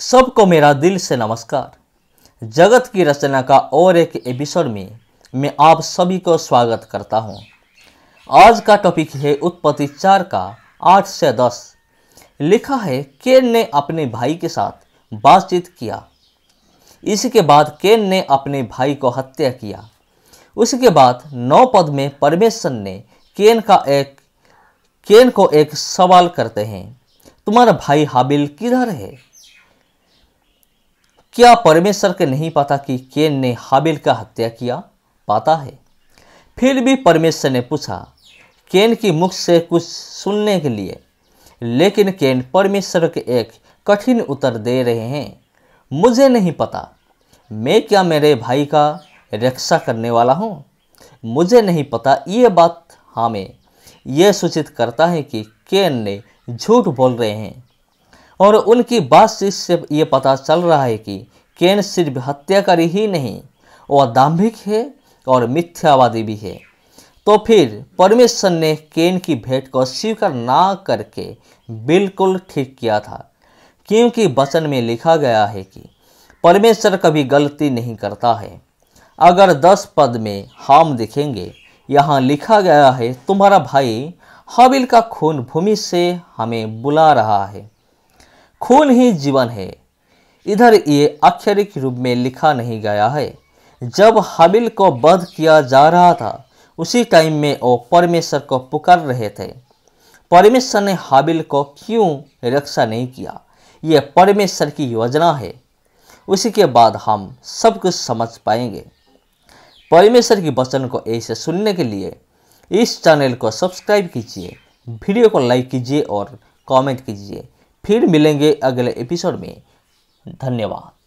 सबको मेरा दिल से नमस्कार जगत की रचना का और एक एपिसोड में मैं आप सभी को स्वागत करता हूँ आज का टॉपिक है उत्पत्ति चार का आठ से दस लिखा है केन ने अपने भाई के साथ बातचीत किया इसके बाद केन ने अपने भाई को हत्या किया उसके बाद नौ पद में परमेश्वर ने केन का एक केन को एक सवाल करते हैं तुम्हारा भाई हाबिल किधर है क्या परमेश्वर के नहीं पता कि केन ने हाबिल का हत्या किया पता है फिर भी परमेश्वर ने पूछा केन की मुख से कुछ सुनने के लिए लेकिन केन परमेश्वर के एक कठिन उत्तर दे रहे हैं मुझे नहीं पता मैं क्या मेरे भाई का रक्षा करने वाला हूँ मुझे नहीं पता ये बात हमें हाँ, यह सूचित करता है कि केन ने झूठ बोल रहे हैं और उनकी बातचीत से ये पता चल रहा है कि केन सिर्फ हत्याकारी ही नहीं वह दाम्भिक है और मिथ्यावादी भी है तो फिर परमेश्वर ने केन की भेंट को स्वीकार ना करके बिल्कुल ठीक किया था क्योंकि वचन में लिखा गया है कि परमेश्वर कभी गलती नहीं करता है अगर दस पद में हम देखेंगे यहाँ लिखा गया है तुम्हारा भाई हबिल का खून भूमि से हमें बुला रहा है खून ही जीवन है इधर ये अक्षरिक रूप में लिखा नहीं गया है जब हाबिल को बध किया जा रहा था उसी टाइम में वो परमेश्वर को पुकार रहे थे परमेश्वर ने हाबिल को क्यों रक्षा नहीं किया ये परमेश्वर की योजना है उसी के बाद हम सब कुछ समझ पाएंगे परमेश्वर के वचन को ऐसे सुनने के लिए इस चैनल को सब्सक्राइब कीजिए वीडियो को लाइक कीजिए और कमेंट कीजिए फिर मिलेंगे अगले एपिसोड में धन्यवाद